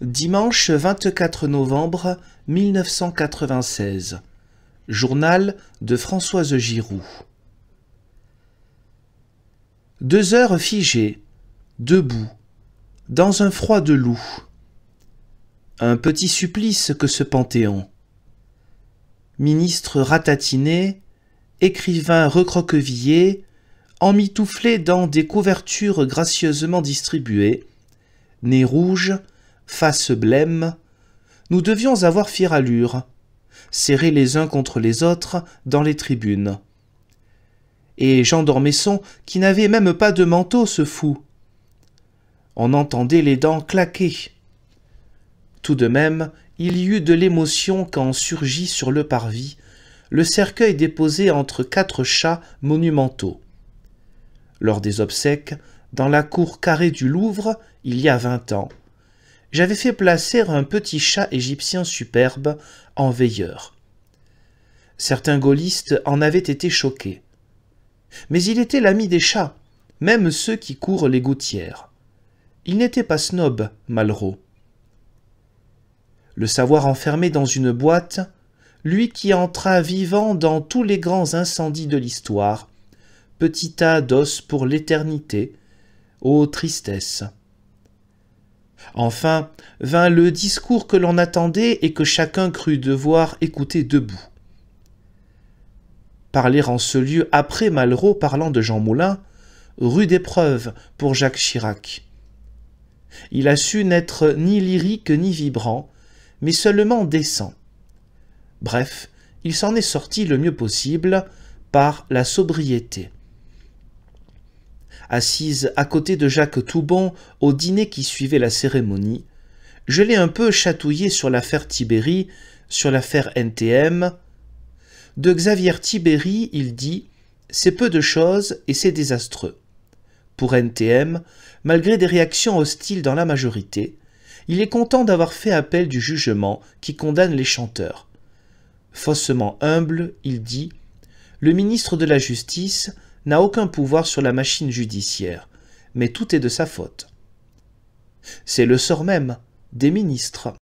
Dimanche 24 novembre 1996. Journal de Françoise Giroux. Deux heures figées, debout, dans un froid de loup. Un petit supplice que ce panthéon. Ministre ratatiné, écrivain recroquevillé, emmitouflé dans des couvertures gracieusement distribuées, nez rouge, face blême, nous devions avoir fière allure, serrés les uns contre les autres dans les tribunes. Et Jean d'Ormesson, qui n'avait même pas de manteau, ce fou. On entendait les dents claquer. Tout de même, il y eut de l'émotion quand surgit sur le parvis le cercueil déposé entre quatre chats monumentaux. Lors des obsèques, dans la cour carrée du Louvre, il y a vingt ans, j'avais fait placer un petit chat égyptien superbe en veilleur. Certains gaullistes en avaient été choqués. Mais il était l'ami des chats, même ceux qui courent les gouttières. Il n'était pas snob, Malraux. Le savoir enfermé dans une boîte, lui qui entra vivant dans tous les grands incendies de l'histoire, petit tas d'os pour l'éternité, ô tristesse. Enfin vint le discours que l'on attendait et que chacun crut devoir écouter debout. Parler en ce lieu après Malraux parlant de Jean Moulin, rude épreuve pour Jacques Chirac. Il a su n'être ni lyrique ni vibrant, mais seulement décent. Bref, il s'en est sorti le mieux possible par la sobriété assise à côté de Jacques Toubon au dîner qui suivait la cérémonie, je l'ai un peu chatouillé sur l'affaire Tibéri, sur l'affaire NTM. De Xavier Tibéri, il dit C'est peu de choses et c'est désastreux. Pour NTM, malgré des réactions hostiles dans la majorité, il est content d'avoir fait appel du jugement qui condamne les chanteurs. Faussement humble, il dit Le ministre de la Justice n'a aucun pouvoir sur la machine judiciaire, mais tout est de sa faute. C'est le sort même des ministres.